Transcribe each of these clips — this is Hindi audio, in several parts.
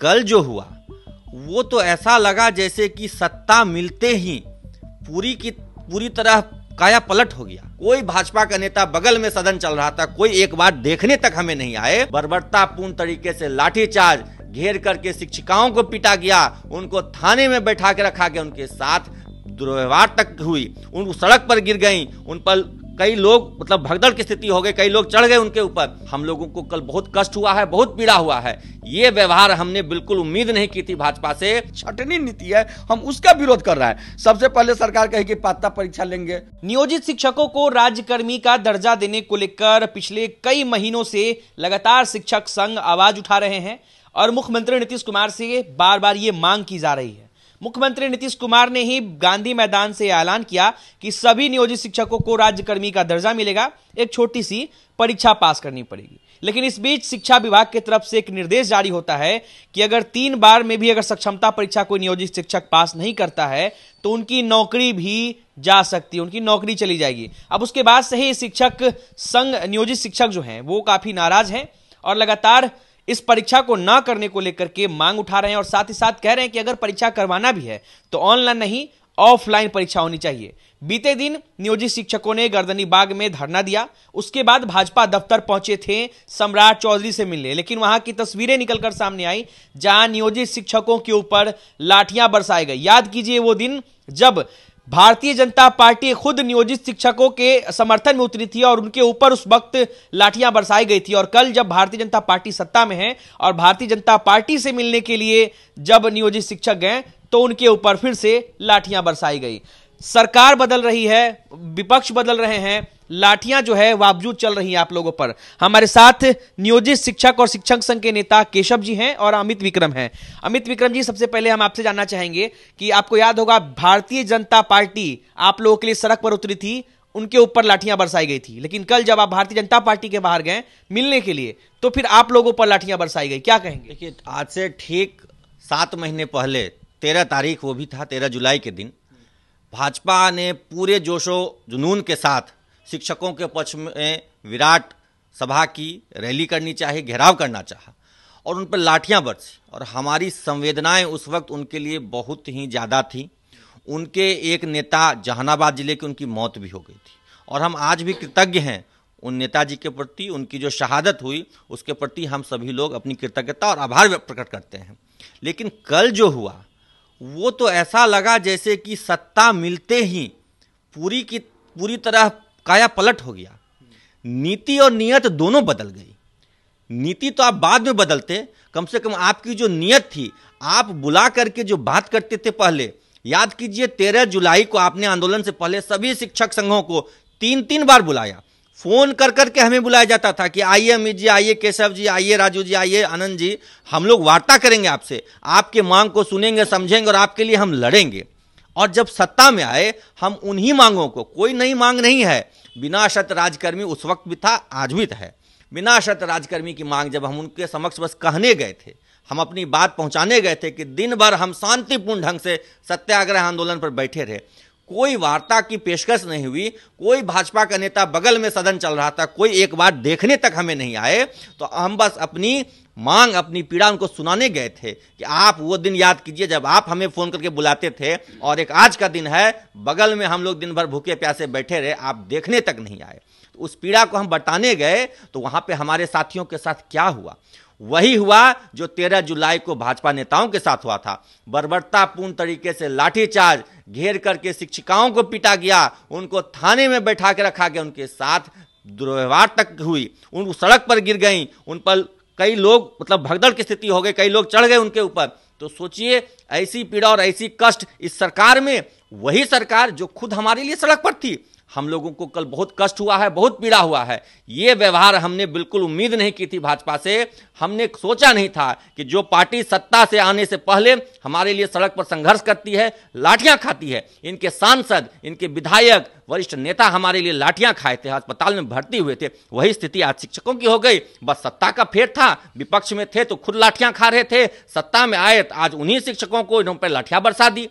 कल जो हुआ वो तो ऐसा लगा जैसे कि सत्ता मिलते ही पूरी की पूरी तरह काया पलट हो गया कोई भाजपा का नेता बगल में सदन चल रहा था कोई एक बार देखने तक हमें नहीं आए बर्बरतापूर्ण तरीके से लाठीचार्ज घेर करके शिक्षिकाओं को पीटा गया उनको थाने में बैठा के रखा गया उनके साथ दुर्व्यवहार तक हुई उन सड़क पर गिर गई उन पर कई लोग मतलब भगदड़ की स्थिति हो गई कई लोग चढ़ गए उनके ऊपर हम लोगों को कल बहुत कष्ट हुआ है बहुत पीड़ा हुआ है ये व्यवहार हमने बिल्कुल उम्मीद नहीं की थी भाजपा से छटनी नीति है हम उसका विरोध कर रहा है सबसे पहले सरकार कहे की पात्रता परीक्षा लेंगे नियोजित शिक्षकों को राज्यकर्मी का दर्जा देने को लेकर पिछले कई महीनों से लगातार शिक्षक संघ आवाज उठा रहे हैं और मुख्यमंत्री नीतीश कुमार से बार बार ये मांग की जा रही है मुख्यमंत्री नीतीश कुमार ने ही गांधी मैदान से ऐलान किया कि सभी नियोजित शिक्षकों को राज्यकर्मी का दर्जा मिलेगा एक छोटी सी परीक्षा पास करनी पड़ेगी लेकिन इस बीच शिक्षा विभाग की तरफ से एक निर्देश जारी होता है कि अगर तीन बार में भी अगर सक्षमता परीक्षा कोई नियोजित शिक्षक पास नहीं करता है तो उनकी नौकरी भी जा सकती है उनकी नौकरी चली जाएगी अब उसके बाद से ही शिक्षक संघ नियोजित शिक्षक जो हैं वो काफी नाराज हैं और लगातार इस परीक्षा को ना करने को लेकर के मांग उठा रहे हैं और साथ ही साथ कह रहे हैं कि अगर परीक्षा करवाना भी है तो ऑनलाइन नहीं ऑफलाइन परीक्षा होनी चाहिए बीते दिन नियोजित शिक्षकों ने गर्दनी बाग में धरना दिया उसके बाद भाजपा दफ्तर पहुंचे थे सम्राट चौधरी से मिलने लेकिन वहां की तस्वीरें निकलकर सामने आई जहां नियोजित शिक्षकों के ऊपर लाठियां बरसाई गई याद कीजिए वो दिन जब भारतीय जनता पार्टी खुद नियोजित शिक्षकों के समर्थन में उतरी थी और उनके ऊपर उस वक्त लाठियां बरसाई गई थी और कल जब भारतीय जनता पार्टी सत्ता में है और भारतीय जनता पार्टी से मिलने के लिए जब नियोजित शिक्षक गए तो उनके ऊपर फिर से लाठियां बरसाई गई सरकार बदल रही है विपक्ष बदल रहे हैं लाठियां जो है बावजूद चल रही हैं आप लोगों पर हमारे साथ नियोजित शिक्षक और शिक्षक संघ के नेता केशव जी हैं और अमित विक्रम हैं अमित विक्रम जी सबसे पहले हम आपसे जानना चाहेंगे कि आपको याद होगा भारतीय जनता पार्टी आप लोगों के लिए सड़क पर उतरी थी उनके ऊपर लाठियां बरसाई गई थी लेकिन कल जब आप भारतीय जनता पार्टी के बाहर गए मिलने के लिए तो फिर आप लोगों पर लाठियां बरसाई गई क्या कहेंगे देखिए आज से ठीक सात महीने पहले तेरह तारीख वो भी था तेरह जुलाई के दिन भाजपा ने पूरे जोशो जुनून के साथ शिक्षकों के पक्ष में विराट सभा की रैली करनी चाहिए घेराव करना चाहा और उन पर लाठियां बरसी और हमारी संवेदनाएं उस वक्त उनके लिए बहुत ही ज़्यादा थी उनके एक नेता जहानाबाद ज़िले की उनकी मौत भी हो गई थी और हम आज भी कृतज्ञ हैं उन नेताजी के प्रति उनकी जो शहादत हुई उसके प्रति हम सभी लोग अपनी कृतज्ञता और आभार प्रकट करते हैं लेकिन कल जो हुआ वो तो ऐसा लगा जैसे कि सत्ता मिलते ही पूरी की पूरी तरह काया पलट हो गया नीति और नियत दोनों बदल गई नीति तो आप बाद में बदलते कम से कम आपकी जो नियत थी आप बुला करके जो बात करते थे पहले याद कीजिए तेरह जुलाई को आपने आंदोलन से पहले सभी शिक्षक संघों को तीन तीन बार बुलाया फोन कर कर के हमें बुलाया जाता था कि आइए अमित जी आइए केशव जी आइए राजू जी आइए आनंद जी हम लोग वार्ता करेंगे आपसे आपके मांग को सुनेंगे समझेंगे और आपके लिए हम लड़ेंगे और जब सत्ता में आए हम उन्हीं मांगों को कोई नई मांग नहीं है बिना शत राजकर्मी उस वक्त भी था आज भी है बिना शत राजकर्मी की मांग जब हम उनके समक्ष बस कहने गए थे हम अपनी बात पहुंचाने गए थे कि दिन भर हम शांतिपूर्ण ढंग से सत्याग्रह आंदोलन पर बैठे रहे कोई वार्ता की पेशकश नहीं हुई कोई भाजपा का नेता बगल में सदन चल रहा था कोई एक बार देखने तक हमें नहीं आए तो हम बस अपनी मांग अपनी पीड़ा उनको सुनाने गए थे कि आप वो दिन याद कीजिए जब आप हमें फ़ोन करके बुलाते थे और एक आज का दिन है बगल में हम लोग दिन भर भूखे प्यासे बैठे रहे आप देखने तक नहीं आए तो उस पीड़ा को हम बताने गए तो वहाँ पे हमारे साथियों के साथ क्या हुआ वही हुआ जो 13 जुलाई को भाजपा नेताओं के साथ हुआ था बर्बरतापूर्ण तरीके से लाठीचार्ज घेर करके शिक्षिकाओं को पीटा गया उनको थाने में बैठा के रखा गया उनके साथ दुर्व्यवहार तक हुई उन सड़क पर गिर गई उन पर कई लोग मतलब भगदड़ की स्थिति हो गई कई लोग चढ़ गए उनके ऊपर तो सोचिए ऐसी पीड़ा और ऐसी कष्ट इस सरकार में वही सरकार जो खुद हमारे लिए सड़क पर थी हम लोगों को कल बहुत कष्ट हुआ है बहुत पीड़ा हुआ है ये व्यवहार हमने बिल्कुल उम्मीद नहीं की थी भाजपा से हमने सोचा नहीं था कि जो पार्टी सत्ता से आने से पहले हमारे लिए सड़क पर संघर्ष करती है लाठियां खाती है इनके सांसद इनके विधायक वरिष्ठ नेता हमारे लिए लाठियां खाए थे अस्पताल में भर्ती हुए थे वही स्थिति आज शिक्षकों की हो गई बस सत्ता का फेर था विपक्ष में थे तो खुद लाठियां खा रहे थे सत्ता में आए तो आज उन्हीं शिक्षकों को इन्हों पर लाठियां बरसा दी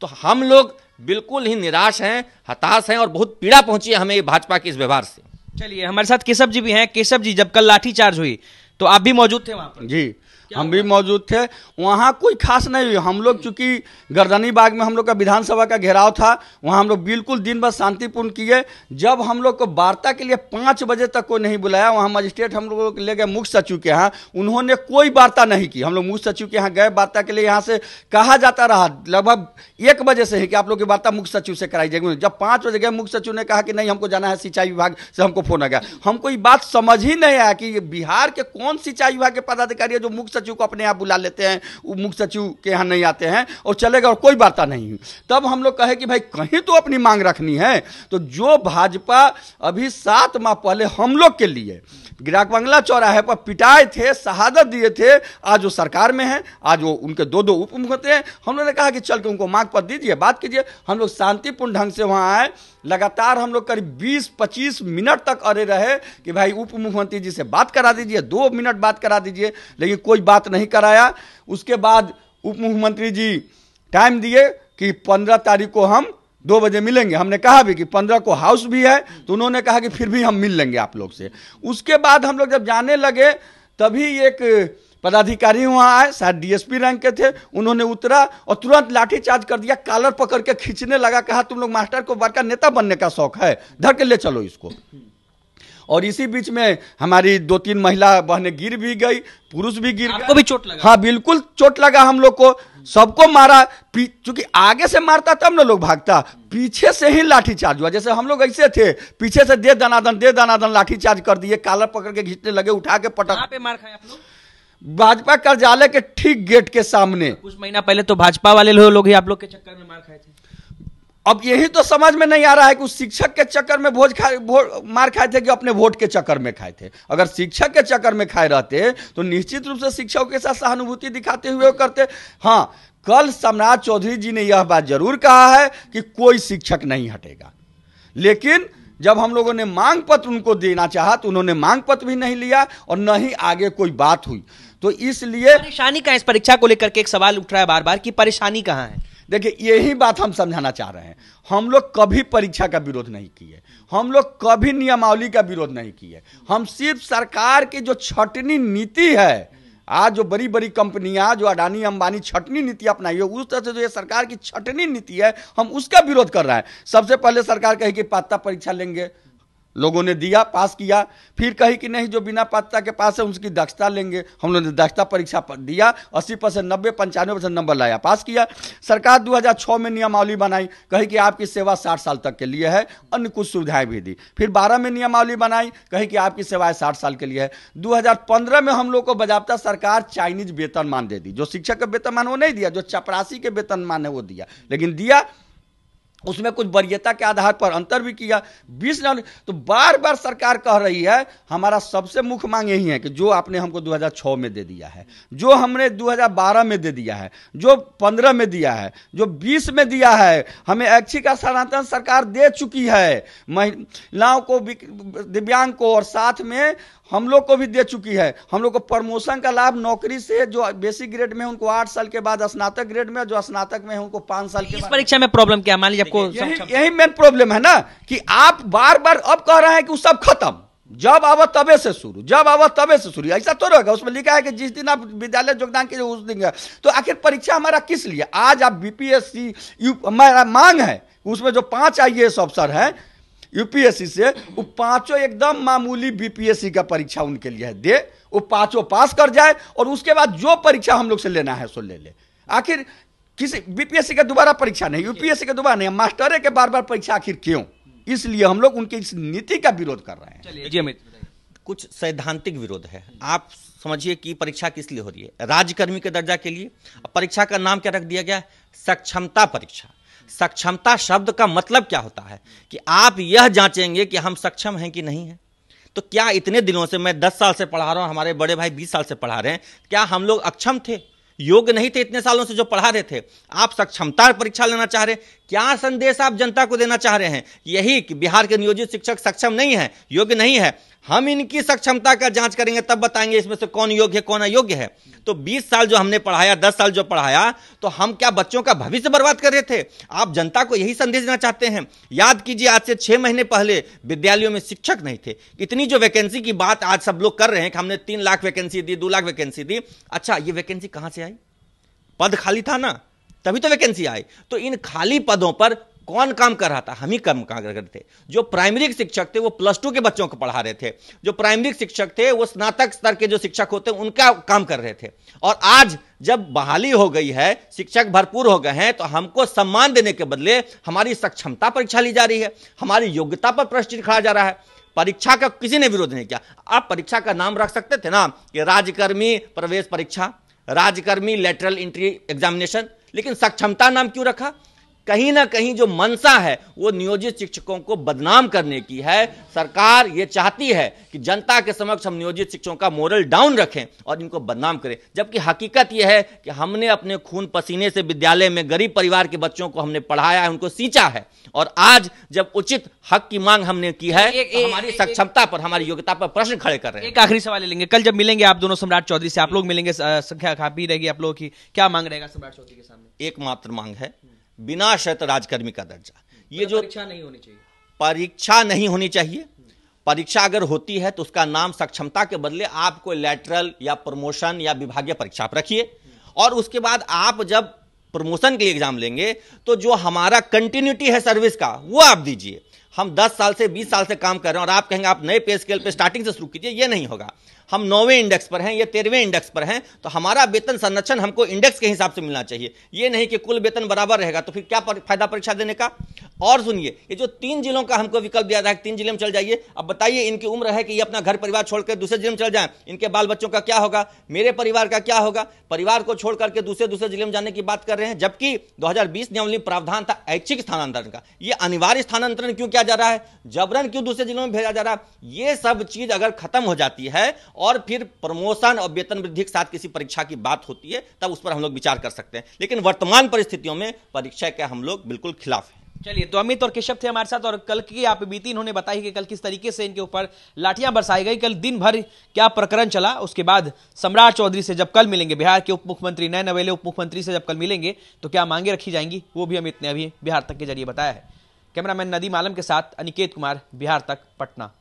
तो हम लोग बिल्कुल ही निराश हैं हताश हैं और बहुत पीड़ा पहुंची है हमें ये भाजपा के इस व्यवहार से चलिए हमारे साथ केशव जी भी हैं केशव जी जब कल लाठीचार्ज हुई तो आप भी मौजूद थे वहां पर जी हम भी मौजूद थे वहाँ कोई खास नहीं हुई हम लोग चूँकि गर्दनी बाग में हम लोग का विधानसभा का घेराव था वहाँ हम लोग बिल्कुल दिन भर शांतिपूर्ण किए जब हम लोग को वार्ता के लिए पाँच बजे तक कोई नहीं बुलाया वहाँ मजिस्ट्रेट हम लोग ले गए मुख्य सचिव के यहाँ उन्होंने कोई वार्ता नहीं की हम लोग मुख्य सचिव के यहाँ गए वार्ता के लिए यहाँ से कहा जाता रहा लगभग एक बजे से है कि आप लोग की वार्ता मुख्य सचिव से कराई जाएगी जब पाँच बजे गए मुख्य सचिव ने कहा कि नहीं हमको जाना है सिंचाई विभाग से हमको फोन आ गया हमको ये बात समझ ही नहीं आया कि बिहार के कौन सिंचाई विभाग के पदाधिकारी है जो मुख्य सचिव को अपने आप बुला लेते हैं वो मुख्य सचिव के यहाँ नहीं आते हैं और चले गए और कोई वार्ता नहीं तब हम लोग कहे कि भाई कहीं तो अपनी मांग रखनी है तो जो भाजपा अभी सात माह पहले हम लोग के लिए ग्राहक बंगला चौराहे पर पिटाए थे शहादत दिए थे आज वो सरकार में है आज वो उनके दो दो उप मुख्य हैं हम लोगों ने कहा कि चल के उनको मांग पर दीजिए बात कीजिए हम लोग शांतिपूर्ण ढंग से वहाँ आए लगातार हम लोग करीब 20-25 मिनट तक अरे रहे कि भाई उप मुख्यमंत्री जी से बात करा दीजिए दो मिनट बात करा दीजिए लेकिन कोई बात नहीं कराया उसके बाद उप मुख्यमंत्री जी टाइम दिए कि पंद्रह तारीख को हम दो बजे मिलेंगे हमने कहा भी कि पंद्रह को हाउस भी है तो उन्होंने कहा कि फिर भी हम मिल लेंगे आप लोग से उसके बाद हम लोग जब जाने लगे तभी एक पदाधिकारी वहाँ आए शायद डीएसपी रैंक के थे उन्होंने उतरा और तुरंत लाठीचार्ज कर दिया कालर पकड़ के खींचने लगा कहा तुम लोग मास्टर को बड़का नेता बनने का शौक है धर के ले चलो इसको और इसी बीच में हमारी दो तीन महिला बहने गिर भी गई पुरुष भी गिर गया भी चोट लगा हाँ बिल्कुल चोट लगा हम लोग को सबको मारा चूंकि आगे से मारता तब ना लोग भागता पीछे से ही लाठी चार्ज हुआ जैसे हम लोग ऐसे थे पीछे से दे दनादन दे दनादन लाठी चार्ज कर दिए कालर पकड़ के घिंचने लगे उठा के पटक पे मार भाजपा कार्यालय के ठीक गेट के सामने कुछ महीना पहले तो भाजपा वाले लोग ही आप लोग के चक्कर में मार खाए थे अब यही तो समझ में नहीं आ रहा है कि उस शिक्षक के चक्कर में भोज खाए भो, मार खाए थे कि अपने वोट के चक्कर में खाए थे अगर शिक्षक के चक्कर में खाए रहते तो निश्चित रूप से शिक्षकों के साथ सहानुभूति दिखाते हुए करते हाँ कल सम्राट चौधरी जी ने यह बात जरूर कहा है कि कोई शिक्षक नहीं हटेगा लेकिन जब हम लोगों ने मांग पत्र उनको देना चाहा तो उन्होंने मांग पत्र भी नहीं लिया और न ही आगे कोई बात हुई तो इसलिए परेशानी कहाँ इस परीक्षा को लेकर के एक सवाल उठ रहा है बार बार कि परेशानी कहाँ है देखिए यही बात हम समझाना चाह रहे हैं हम लोग कभी परीक्षा का विरोध नहीं किए हम लोग कभी नियमावली का विरोध नहीं किए हम सिर्फ सरकार की जो छटनी नीति है आज जो बड़ी बड़ी कंपनियां जो अडानी अंबानी छटनी नीति अपनाई है उस तरह से जो ये सरकार की छटनी नीति है हम उसका विरोध कर रहे हैं सबसे पहले सरकार कि पात्रता परीक्षा लेंगे लोगों ने दिया पास किया फिर कही कि नहीं जो बिना पात्रता के पास है उनकी दक्षता लेंगे हम लोगों ने दक्षता परीक्षा पर दिया अस्सी परसेंट नब्बे पंचानवे परसेंट नंबर लाया पास किया सरकार 2006 में नियमावली बनाई कही कि आपकी सेवा 60 साल तक के लिए है अन्य कुछ सुविधाएं भी दी फिर 12 में नियमावली बनाई कही कि आपकी सेवाएं साठ साल के लिए है दो में हम लोग को बजाबता सरकार चाइनीज वेतनमान दे दी जो शिक्षक का वेतनमान वो नहीं दिया जो चपरासी के वेतनमान है वो दिया लेकिन दिया उसमें कुछ वरीयता के आधार पर अंतर भी किया बीस नवंबर तो बार बार सरकार कह रही है हमारा सबसे मुख्य मांग यही है कि जो आपने हमको 2006 में दे दिया है जो हमने 2012 में दे दिया है जो 15 में दिया है जो 20 में दिया है हमें ऐच्छिक स्थानांतरण सरकार दे चुकी है महिलाओं को दिव्यांग को और साथ में हम लोग को भी दे चुकी है हम लोग को प्रमोशन का लाभ नौकरी से जो बेसिक ग्रेड में उनको आठ साल के बाद स्नातक ग्रेड में जो स्नातक में उनको पाँच साल के परीक्षा में प्रॉब्लम क्या मान लीजिए सबको यही, मेन प्रॉब्लम है ना कि आप बार बार अब कह रहे हैं कि वो सब खत्म जब आव तबे से शुरू जब आव तबे से शुरू ऐसा तो रहेगा उसमें लिखा है कि जिस दिन आप विद्यालय योगदान के उस दिन तो आखिर परीक्षा हमारा किस लिए आज आप बीपीएससी यू हमारा मांग है उसमें जो पांच आई अफसर हैं यूपीएससी से वो पांचों एकदम मामूली बीपीएससी का परीक्षा उनके लिए है दे वो पांचों पास कर जाए और उसके बाद जो परीक्षा हम लोग से लेना है सो ले ले आखिर किसी बीपीएससी का दोबारा परीक्षा नहीं यूपीएससी का दोबारा नहीं मास्टर के बार बार परीक्षा आखिर क्यों इसलिए हम लोग उनकी इस नीति का विरोध कर रहे हैं जी अमित कुछ सैद्धांतिक विरोध है आप समझिए कि परीक्षा किस लिए हो रही है राजकर्मी के दर्जा के लिए परीक्षा का नाम क्या रख दिया गया सक्षमता परीक्षा सक्षमता शब्द का मतलब क्या होता है कि आप यह जांचेंगे कि हम सक्षम हैं कि नहीं है तो क्या इतने दिनों से मैं दस साल से पढ़ा रहा हूं हमारे बड़े भाई बीस साल से पढ़ा रहे हैं क्या हम लोग अक्षम थे योग्य नहीं थे इतने सालों से जो पढ़ा रहे थे आप सक्षमता परीक्षा लेना चाह रहे क्या संदेश आप जनता को देना चाह रहे हैं यही कि बिहार के नियोजित शिक्षक सक्षम नहीं है योग्य नहीं है हम इनकी सक्षमता का जांच करेंगे तब बताएंगे इसमें से कौन योग्य है कौन अयोग्य है तो 20 साल जो हमने पढ़ाया 10 साल जो पढ़ाया तो हम क्या बच्चों का भविष्य बर्बाद कर रहे थे आप जनता को यही संदेश देना चाहते हैं याद कीजिए आज से छह महीने पहले विद्यालयों में शिक्षक नहीं थे इतनी जो वैकेंसी की बात आज सब लोग कर रहे हैं कि हमने तीन लाख वैकेंसी दी दो लाख वैकेंसी दी अच्छा ये वैकेंसी कहां से आई पद खाली था ना तभी तो वैकेंसी आई तो इन खाली पदों पर कौन काम कर रहा था हम ही कम काम कर रहे थे जो प्राइमरी शिक्षक थे वो प्लस टू के बच्चों को पढ़ा रहे थे जो प्राइमरी शिक्षक थे वो स्नातक स्तर के जो शिक्षक होते हैं उनका काम कर रहे थे और आज जब बहाली हो गई है शिक्षक भरपूर हो गए हैं तो हमको सम्मान देने के बदले हमारी सक्षमता परीक्षा ली जा रही है हमारी योग्यता पर प्रश्न लिखा जा रहा है परीक्षा का किसी ने विरोध नहीं किया आप परीक्षा का नाम रख सकते थे ना कि राजकर्मी प्रवेश परीक्षा राजकर्मी लेटरल इंट्री एग्जामिनेशन लेकिन सक्षमता नाम क्यों रखा कहीं ना कहीं जो मनसा है वो नियोजित शिक्षकों को बदनाम करने की है सरकार ये चाहती है कि जनता के समक्ष हम नियोजित शिक्षकों का मोरल डाउन रखें और इनको बदनाम करें जबकि हकीकत यह है कि हमने अपने खून पसीने से विद्यालय में गरीब परिवार के बच्चों को हमने पढ़ाया है उनको सींचा है और आज जब उचित हक की मांग हमने की है एक, तो हमारी सक्षमता पर हमारी योग्यता पर प्रश्न खड़े कर रहे हैं एक आखिरी सवाल लेंगे कल जब मिलेंगे आप दोनों सम्राट चौधरी से आप लोग मिलेंगे संख्या काफी रहेगी आप लोगों की क्या मांग रहेगा सम्राट चौधरी के सामने एकमात्र मांग है बिना शर्त राजकर्मी का दर्जा ये जो परीक्षा नहीं होनी चाहिए परीक्षा नहीं होनी चाहिए परीक्षा अगर होती है तो उसका नाम सक्षमता के बदले आपको लेटरल या प्रमोशन या विभागीय परीक्षा पर रखिए और उसके बाद आप जब प्रमोशन के लिए एग्जाम लेंगे तो जो हमारा कंटिन्यूटी है सर्विस का वो आप दीजिए हम 10 साल से 20 साल से काम कर रहे हैं और आप कहेंगे आप नए पे स्केल पे स्टार्टिंग से शुरू कीजिए ये नहीं होगा हम नौवें इंडेक्स पर हैं या तेरहवें इंडेक्स पर हैं तो हमारा वेतन संरक्षण हमको इंडेक्स के हिसाब से मिलना चाहिए ये नहीं कि कुल वेतन बराबर रहेगा तो फिर क्या पर, फायदा परीक्षा देने का और सुनिए ये जो तीन जिलों का हमको विकल्प दिया था तीन जिले में चल जाइए अब बताइए इनकी उम्र है कि ये अपना घर परिवार छोड़कर दूसरे जिले में चल जाए इनके बाल बच्चों का क्या होगा मेरे परिवार का क्या होगा परिवार को छोड़ करके दूसरे दूसरे जिले में जाने की बात कर रहे हैं जबकि 2020 नियमावली प्रावधान था ऐच्छिक स्थानांतरण का ये अनिवार्य स्थानांतरण क्यों किया जा रहा है जबरन क्यों दूसरे जिलों में भेजा जा रहा है ये सब चीज अगर खत्म हो जाती है और फिर प्रमोशन और वेतन वृद्धि के साथ किसी परीक्षा की बात होती है तब उस पर हम लोग विचार कर सकते हैं लेकिन वर्तमान परिस्थितियों में परीक्षा के हम लोग बिल्कुल खिलाफ हैं चलिए तो अमित और केशव थे हमारे साथ और कल की आप बीती इन्होंने बताई कि कल किस तरीके से इनके ऊपर लाठियां बरसाई गई कल दिन भर क्या प्रकरण चला उसके बाद सम्राट चौधरी से जब कल मिलेंगे बिहार के उप मुख्यमंत्री नए नवेले उप मुख्यमंत्री से जब कल मिलेंगे तो क्या मांगे रखी जाएंगी वो भी अमित ने अभी बिहार तक के जरिए बताया है कैमरामैन नदीम आलम के साथ अनिकेत कुमार बिहार तक पटना